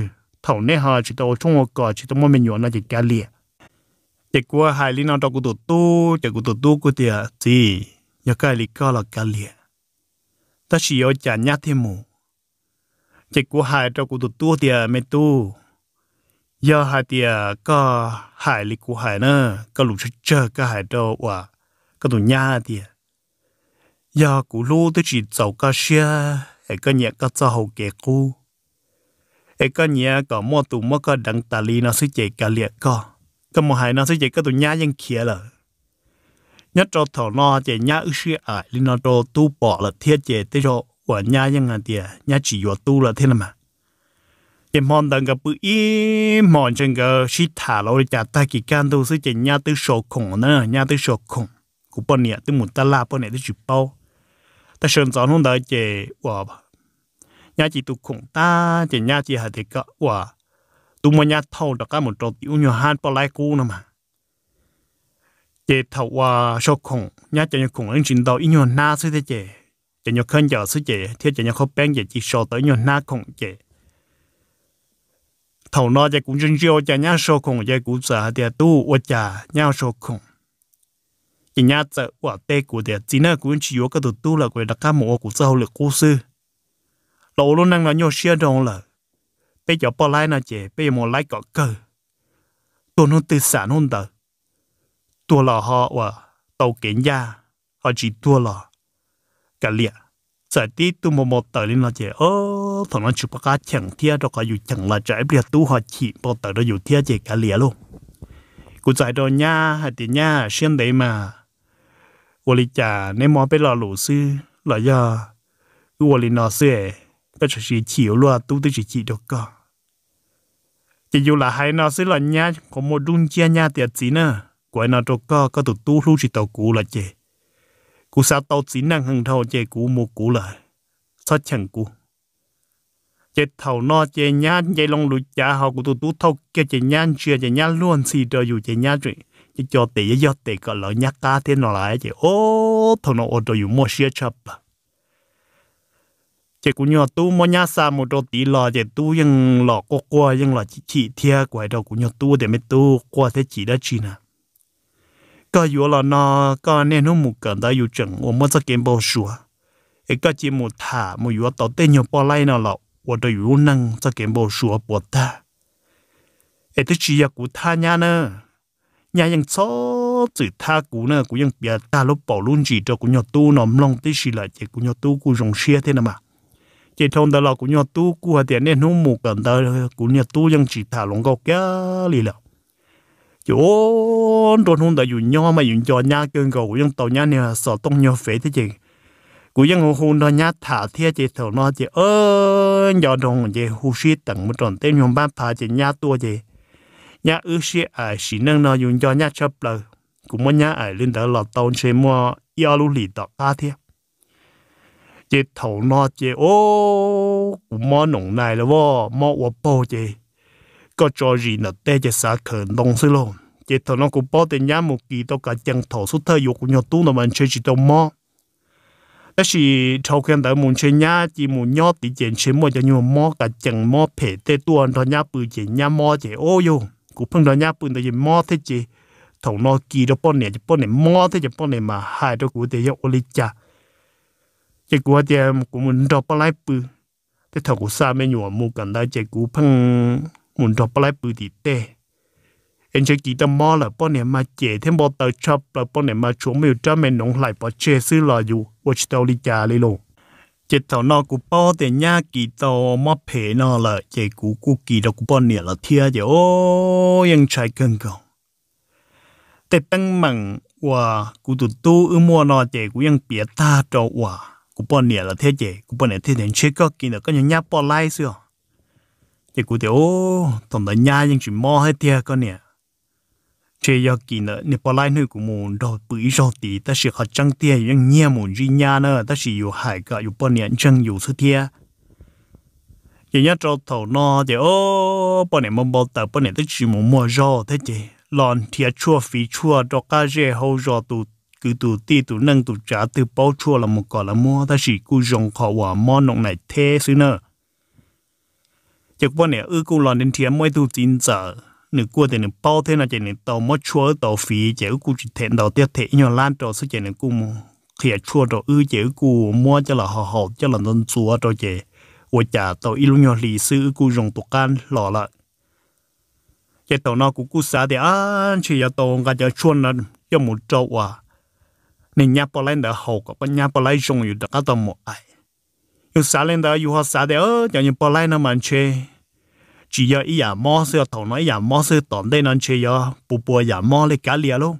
thầu nè ha chỉ trong một cái chỉ tao mình yo là chỉ cá liệt chỉ qua hai lý nào tao cũng tụt tu chỉ cũng tụt tu cũng tiệt gì nhớ cái lý cá là cá liệt ta chỉ yo chả nhát thêm mù chỉ qua hai tao cũng tụt tu tiệt tu giờ hai tiệt có hai lý của hai nữa có lục chơi chơi có hai đâu à có tụi nhát tiệt giờ cũng lô tới chỉ giàu cá xe hay có nhẹ cá cho hậu kẹt cu เอกเนี้ยก็มอตุมอก็ดังตาลีนอสิเจกาเลียก็ก็มอหายนอสิเจก็ตุญายังเขียเลยยัดจอถอนอเจญาอึชื่ออายลินอโตตูปอละเทียเจติโจว่าญายังอันเตียญาจีวัวตูละเทนมาเจมอนดังกับปือีมอนจังก็ชิถาเราจะตากิการตูสิเจญาตุโชคงนะญาตุโชคงกูปนเนี่ยตุหมุนตาลาปนเนี่ยตุจิเป้าแต่เชิญสอนหุ่นเดเจว่า nhà chỉ tụ khủng ta chỉ nhà chỉ hạt thì cả quả tụ mà nhà thâu đặc cả một trò tiêu nhiều han bao lai cũ nữa mà chỉ thâu qua số khủng nhà chỉ nhiều khủng anh trình đầu nhiều na suy thế chỉ chỉ nhiều khăn giờ suy chỉ thiết chỉ nhiều khó bén chỉ chỉ số tới nhiều na khủng chỉ thâu nó chỉ cũng chân chiêu chỉ nhà số khủng chỉ cũng sợ thì tu ở nhà nhà số khủng chỉ nhà sợ quả tê của thì chỉ là cũng chỉ có cái tu là cái đặc cả một cũng sau được cố sư lộ luôn năng là nhô xe đồng lờ bây giờ bỏ lại nó chè bây giờ một lại có cơ tôi nó tự sản hôn tờ tôi là họ và tàu kiến gia họ chỉ tôi là cả liệt giờ tí tôi một một tờ lên nó chè ô thằng nó chụp cá chẳng thia đâu có dù chẳng là trái bây giờ tôi họ chỉ một tờ đó dù thia chè cả liệt luôn cụ giải đồ nha hả thì nha xuyên đấy mà vô lý chả nếu mò bây là lù sư là giờ vô lý nó sư ấy ก็จะสีเขียวลัวตู้ตัวสีจีดก็จะอยู่ละให้นอซื้อหล่อนยาผมหมดดุนเจียยาเตียจีเนอะกวยนอตัวก็ก็ตุตู้รู้สีตัวกูละเจกูสาวตัวจีนั่งหึงเท่าเจกูมูกูเลยซอดฉังกูเจ็ดเท่านอเจยานเจลงหลุดจ่าเขากูตุตู้เท่าเกเจยานเชื่อเจยานล้วนสีเดียวอยู่เจยานจุ cho tỉ cho tỉ còn lỡ nhắc ta thế nó lại chứ ô thằng nó ô tô dùng mua xe chập chị cũng nhờ tu mua nhà sa một đôi tí lò chị tu nhưng lò có qua nhưng lò chỉ chỉ thia quay đầu cũng nhờ tu để mới tu qua thế chỉ đã chỉ nè có yếu là nó có nên nó một cần đã yếu chừng ôm mất cái bao sủa cái có chỉ một thả một yếu tao tên nhờ bỏ lại nào lọ ở đây yếu năng cho cái bao sủa bỏ ta cái thứ chỉ là của tha nhà nữa nhà nhưng số chỉ tha cũ nữa cũng nhưng bia ta lúc bỏ luôn chỉ cho cũng nhờ tu nó mong tới chỉ lại chỉ cũng nhờ tu cũng dùng xe thế nào mà chỉ trong đó là cũng nhờ tu của tiền nên nó một cần đó cũng nhờ tu dân chỉ thả lòng gốc kia lì lẹo chỗ trong hôm đó dùng nhau mà dùng cho nhà cơn cầu dân tàu nhà này sợ tông nhau phế thế chứ cú dân hồ hôn đó nhát thả thiệt chỉ thầu nó chỉ ơ giờ đồng chỉ hú sĩ tặng một tròn tên nhóm ba phá chỉ nhát tua chỉ nhát ư sĩ ở sĩ nâng nó dùng cho nhát chấp lời cũng muốn nhát ở lên đó là tàu chế mua yêu lũ lì đó ca thiệt chị thầu nó chị ô cũng mò nồng là vô mò ô bò chị có cho gì nó chị xả khẩn đông xí chị thầu nó cũng bò tên nhá một kỳ tao cả chân thầu suốt thời dục của nhau nó mình chơi chị tao mò đó là thầu khen tới muốn chơi nhá chị muốn nhó tí chuyện chơi mò cho nhau mò cả chân mò phê tê tuần thôi nhá bự chị nhá mò chị ô yêu cũng phân thôi nhá bự tao chị mò thế chị thầu nó kỳ đó bọn này chị bọn này mò thế chị bọn này mà hai đó cũng thế ô lý cha จก结ว的我们到不来不，在头骨上面有木干的结果碰ป到不来不ด带。เอ็นจะกี่ตมอละป้อนเนี่ยมาเจเทมบอเตอร์ชอบละป้อนเนี่ยมาชวมู่จ้าแม่นงไหลปอเชซื้อรออยู่วัชเตอริจาเลยลงเจ็ดต่นอกูป้อแต่ย่ากี่ตอมอเพนอละเจกูกูกี่ดอกกูป้อนเนี่ยละเทียจจโอ้ยังใช้เกินก่อนแต่ตั้งมั่งว่ากูตุตู้อือมัวนอเจกูยังเปียตาจอว่ากูปอนเนี่ยละเท่เจกูปอนเนี่ยเท่เด่นเช็คก็กินแล้วก็ยังยับปอนไล่เสียเจกูเดี๋ยวตอนนั้นยายังจุดมอให้เท่ก็เนี่ยเชยกินแล้วเนี่ยปอนไล่หนึ่งกูมูนดอกปุ๋ยโชตีแต่เสียเขาจังเตี้ยยังเงี้ยมูนจีนยาเนอะแต่เสียอยู่หายก็อยู่ปอนเนี่ยจังอยู่เสียยังยัดจอเท่านอเดี๋ยวปอนเนี่ยมันบอกแต่ปอนเนี่ยต้องจุดมูมัวโชเท่เจหลอนเทียชั่วฟีชั่วดอกกาเจเขาโชตู cứ tụ ti tụ nâng tụ trả từ bao chua là một cỏ là mua ta chỉ cú dùng khó hòa mò nông này thế xứ nơ chắc bọn này ư cũng lòn đến thiếm mỗi tụ tin giờ nửa cua thì nửa bao thế là chỉ nửa tàu mò chua tàu phí chỉ ư cú chỉ thẹn tàu tiết thế nhỏ lan tàu sẽ chỉ nửa cú mò khía chua tàu ư chỉ ư cú mua cho là hò hò cho là nâng chúa tàu chỉ ủa trả tàu ilu nhỏ lì sư cũng dùng tụ can lò lại cái tàu nó cũng cú xả thì ăn chỉ là tàu người ta chua là cho một trâu à nên nhà bà lên đã hậu có bà nhà bà lấy dùng yêu đã có một ai yêu xã lên đó, yêu họ xã để ơ nhà nhà bà lên nó mạnh chê chỉ giờ ý nhà mò sư thầu nói nhà mò sư tổn đây nó chê giờ bù bùa nhà mò lấy cá lìa luôn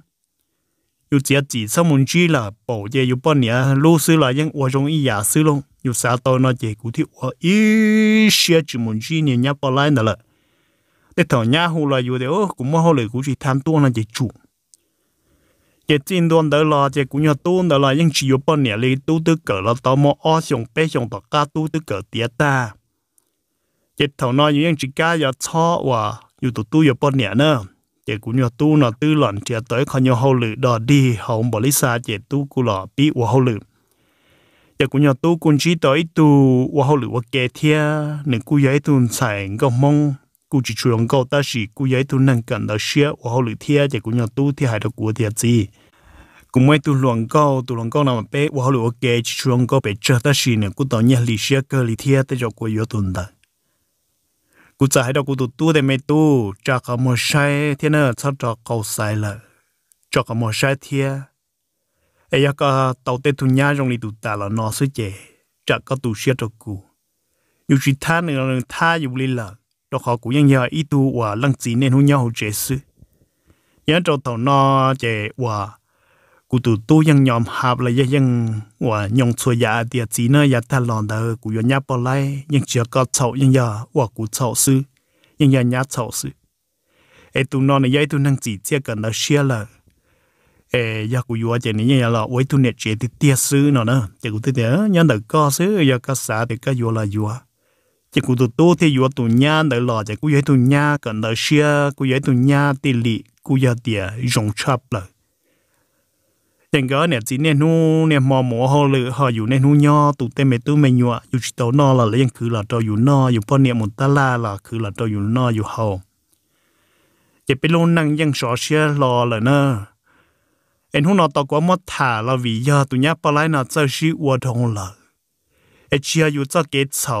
yêu chỉ chỉ xong muốn chi là bổ về yêu bao nhà lu sư là những uo trong ý nhà sư luôn yêu xã tôi nó chỉ cụ thì uo ý xe chỉ muốn chi nhà nhà bà lên đó là để thằng nhà hồ là yêu để ơ cũng mua hồ lời cũng chỉ tham tuôn là chỉ chủ chế tin đoan đó là chế cũng như tuôn đó là những chỉ yếu bao nhiêu lý tu tư cỡ là tao mò o xong bé xong tao cá tu tư cỡ tiệt ta chế thầu nói những chỉ cá giờ cho và như tu tu yếu bao nhiêu nữa chế cũng như tu nó tư lần chế tới khó nhau hậu lự đò đi hồng bỏ lý xa chế tu cú lọ bị và hậu lự chế cũng như tu cũng chỉ tới tu và hậu lự và kề thia nên cú giấy tu xài gom mong กูจะช่วยงก็แต่สิกูย้ายตัวนั่งกันแล้วเชี่ยว่าเขาหรือเทียจะกูยังตู้ที่หายตะกัวเทียจีกูไม่ตัวหลวงก็ตัวหลวงก็นำมาเป๊ะว่าเขาหรือโอเคจะช่วยงก็ไปเจอแต่สิเนี่ยกูตอนเนี้ยหลีเชี่ยเกลีเทียแต่จะกูยอตุนได้กูจะให้ดอกกูตัวตู้แต่ไม่ตู้จากขโมยใช้เทียเนอร์ชัดจากเขาใส่ละจากขโมยใช้เทียไอ้ยาก็เต่าเตตุนยาจงลีตุตาละนอสุเจจากก็ตูเชี่ยจากกูอยู่ชิท่าหนึ่งหนึ่งท่าอยู่ลิละ cho họ cũng nhân nhờ ý tu và lăng chỉ nên hôn nhau chế sự nhớ cho tàu nó chế và cụ tụ tu nhân nhóm hợp là nhân và nhóm xuôi giả thì chỉ nó giả ta lòn đời cụ nhân nhà bỏ lại nhưng chưa có chậu nhân nhờ và cụ chậu sư nhân nhà nhà chậu sư ấy tu nó này giấy tụ năng chỉ chia gần nó xia là ấy giờ cụ vừa chế này nhà là với tu này chế thì tia sư nó nè chế cụ tụ thế nhân đời có sư giờ có xã thì có vừa là vừa chỉ cụ tụ tu thì vừa tụ nhà đợi lò chỉ cụ vừa tụ nhà cần đợi xia cụ vừa tụ nhà tỷ lì cụ vừa tiề rong chập lợ chẳng có nè chỉ nè nu nè mò mò họ lự họ อยู่ในนูย่อตุเตเมตุเมยัวอยู่ชิโตนอละเลยยังคือละตออยู่นออยู่ปอเนี่ยมุตตะลาละคือละตออยู่นออยู่เฮาจะไปลงนั่งยังสอเชียรอเลยเนอะเอ็นหูนอตอกว่ามดถ่าละวียอตุญะปลายนอเจ้าชีวัวทองละเอเชียอยู่เจ้าเกตเฉา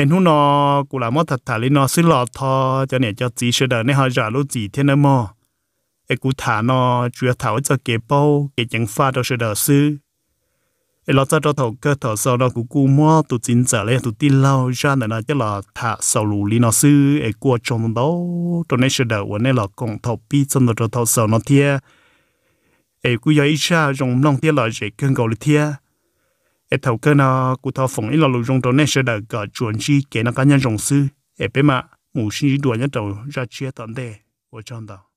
hiện hôm nó cũng là mất thật thà lên nó xí lọt thò cho nên cho chỉ sửa đời nên họ giả lô chỉ thế nữa mà ấy cũng thả nó chưa thảo cho kế bao kế chẳng pha cho sửa đời sư ấy lọt cho cho thầu cơ thầu nó cũng mua tụ chính giả lên tụ tin lâu ra nó chắc là thả lù lên nó sư ấy qua trong đó cho nên sửa đời nên là còn thầu pi trong đó thầu sau nó thiệt ấy cũng giờ ít ra trong lòng thiệt là dễ cân cầu ở thâu cơ nó cụ thọ phòng ít là lùi rong đó nên sẽ được gọi chuẩn chi kể nó cá nhân rong sư ở bên mà mù sinh đuổi nhất đầu ra chia tận đề của trong đó